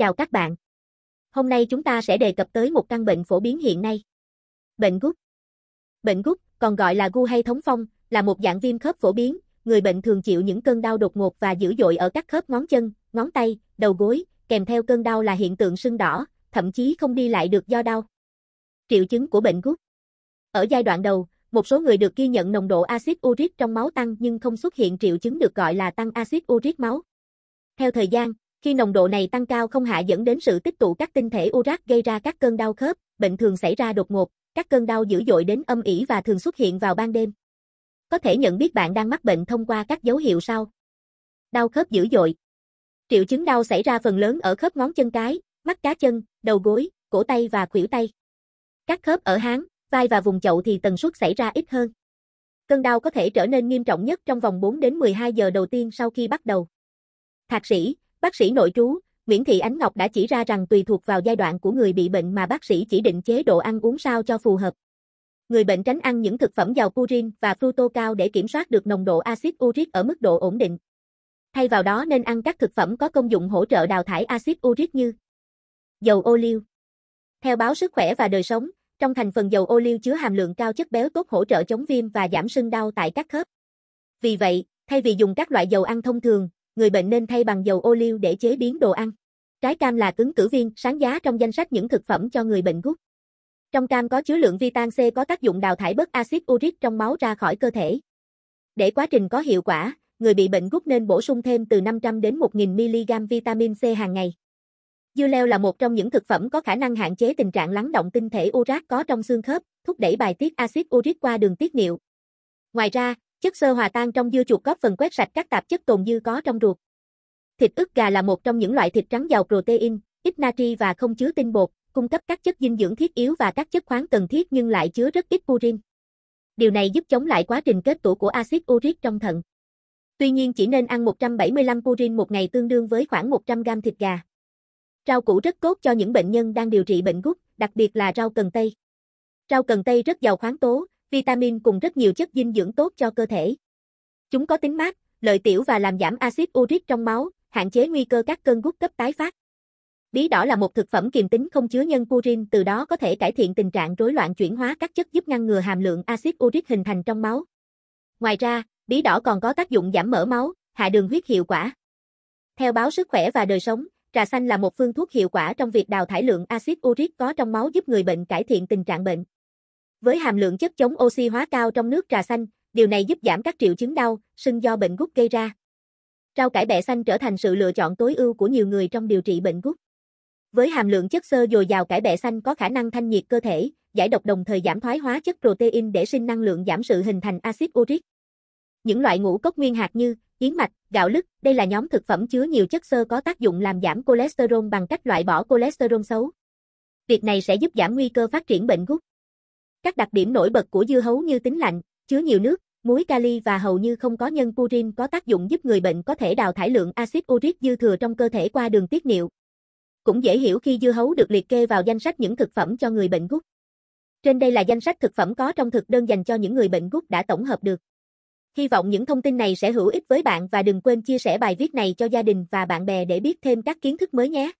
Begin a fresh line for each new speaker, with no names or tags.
Chào các bạn. Hôm nay chúng ta sẽ đề cập tới một căn bệnh phổ biến hiện nay. Bệnh gút. Bệnh gút, còn gọi là gu hay thống phong, là một dạng viêm khớp phổ biến, người bệnh thường chịu những cơn đau đột ngột và dữ dội ở các khớp ngón chân, ngón tay, đầu gối, kèm theo cơn đau là hiện tượng sưng đỏ, thậm chí không đi lại được do đau. Triệu chứng của bệnh gút. Ở giai đoạn đầu, một số người được ghi nhận nồng độ axit uric trong máu tăng nhưng không xuất hiện triệu chứng được gọi là tăng axit uric máu. Theo thời gian, khi nồng độ này tăng cao không hạ dẫn đến sự tích tụ các tinh thể urat gây ra các cơn đau khớp, bệnh thường xảy ra đột ngột, các cơn đau dữ dội đến âm ỉ và thường xuất hiện vào ban đêm. Có thể nhận biết bạn đang mắc bệnh thông qua các dấu hiệu sau. Đau khớp dữ dội. Triệu chứng đau xảy ra phần lớn ở khớp ngón chân cái, mắt cá chân, đầu gối, cổ tay và khuỷu tay. Các khớp ở háng, vai và vùng chậu thì tần suất xảy ra ít hơn. Cơn đau có thể trở nên nghiêm trọng nhất trong vòng 4 đến 12 giờ đầu tiên sau khi bắt đầu. Thạc sĩ, Bác sĩ nội trú, Nguyễn Thị Ánh Ngọc đã chỉ ra rằng tùy thuộc vào giai đoạn của người bị bệnh mà bác sĩ chỉ định chế độ ăn uống sao cho phù hợp. Người bệnh tránh ăn những thực phẩm giàu purin và fructose cao để kiểm soát được nồng độ axit uric ở mức độ ổn định. Thay vào đó nên ăn các thực phẩm có công dụng hỗ trợ đào thải axit uric như dầu ô liu. Theo báo Sức khỏe và đời sống, trong thành phần dầu ô liu chứa hàm lượng cao chất béo tốt hỗ trợ chống viêm và giảm sưng đau tại các khớp. Vì vậy, thay vì dùng các loại dầu ăn thông thường, người bệnh nên thay bằng dầu ô liu để chế biến đồ ăn. Trái cam là cứng cử viên, sáng giá trong danh sách những thực phẩm cho người bệnh gút. Trong cam có chứa lượng vitamin C có tác dụng đào thải bớt axit uric trong máu ra khỏi cơ thể. Để quá trình có hiệu quả, người bị bệnh gút nên bổ sung thêm từ 500 đến 1000 mg vitamin C hàng ngày. Dưa leo là một trong những thực phẩm có khả năng hạn chế tình trạng lắng động tinh thể urat có trong xương khớp, thúc đẩy bài tiết axit uric qua đường tiết niệu. Ngoài ra, Chất xơ hòa tan trong dưa chuột góp phần quét sạch các tạp chất tồn dư có trong ruột. Thịt ức gà là một trong những loại thịt trắng giàu protein, ít natri và không chứa tinh bột, cung cấp các chất dinh dưỡng thiết yếu và các chất khoáng cần thiết nhưng lại chứa rất ít purin. Điều này giúp chống lại quá trình kết tụ của axit uric trong thận. Tuy nhiên chỉ nên ăn 175 purin một ngày tương đương với khoảng 100 gram thịt gà. Rau củ rất tốt cho những bệnh nhân đang điều trị bệnh gút, đặc biệt là rau cần tây. Rau cần tây rất giàu khoáng tố, vitamin cùng rất nhiều chất dinh dưỡng tốt cho cơ thể. Chúng có tính mát, lợi tiểu và làm giảm axit uric trong máu, hạn chế nguy cơ các cơn gút cấp tái phát. Bí đỏ là một thực phẩm kiềm tính không chứa nhân purin, từ đó có thể cải thiện tình trạng rối loạn chuyển hóa các chất giúp ngăn ngừa hàm lượng axit uric hình thành trong máu. Ngoài ra, bí đỏ còn có tác dụng giảm mỡ máu, hạ đường huyết hiệu quả. Theo báo Sức khỏe và đời sống, trà xanh là một phương thuốc hiệu quả trong việc đào thải lượng axit uric có trong máu giúp người bệnh cải thiện tình trạng bệnh. Với hàm lượng chất chống oxy hóa cao trong nước trà xanh, điều này giúp giảm các triệu chứng đau, sưng do bệnh gút gây ra. Rau cải bẹ xanh trở thành sự lựa chọn tối ưu của nhiều người trong điều trị bệnh gút. Với hàm lượng chất xơ dồi dào cải bẹ xanh có khả năng thanh nhiệt cơ thể, giải độc đồng thời giảm thoái hóa chất protein để sinh năng lượng giảm sự hình thành axit uric. Những loại ngũ cốc nguyên hạt như yến mạch, gạo lứt, đây là nhóm thực phẩm chứa nhiều chất xơ có tác dụng làm giảm cholesterol bằng cách loại bỏ cholesterol xấu. Việc này sẽ giúp giảm nguy cơ phát triển bệnh gút. Các đặc điểm nổi bật của dưa hấu như tính lạnh, chứa nhiều nước, muối kali và hầu như không có nhân purin có tác dụng giúp người bệnh có thể đào thải lượng axit uric dư thừa trong cơ thể qua đường tiết niệu. Cũng dễ hiểu khi dưa hấu được liệt kê vào danh sách những thực phẩm cho người bệnh gút. Trên đây là danh sách thực phẩm có trong thực đơn dành cho những người bệnh gút đã tổng hợp được. Hy vọng những thông tin này sẽ hữu ích với bạn và đừng quên chia sẻ bài viết này cho gia đình và bạn bè để biết thêm các kiến thức mới nhé.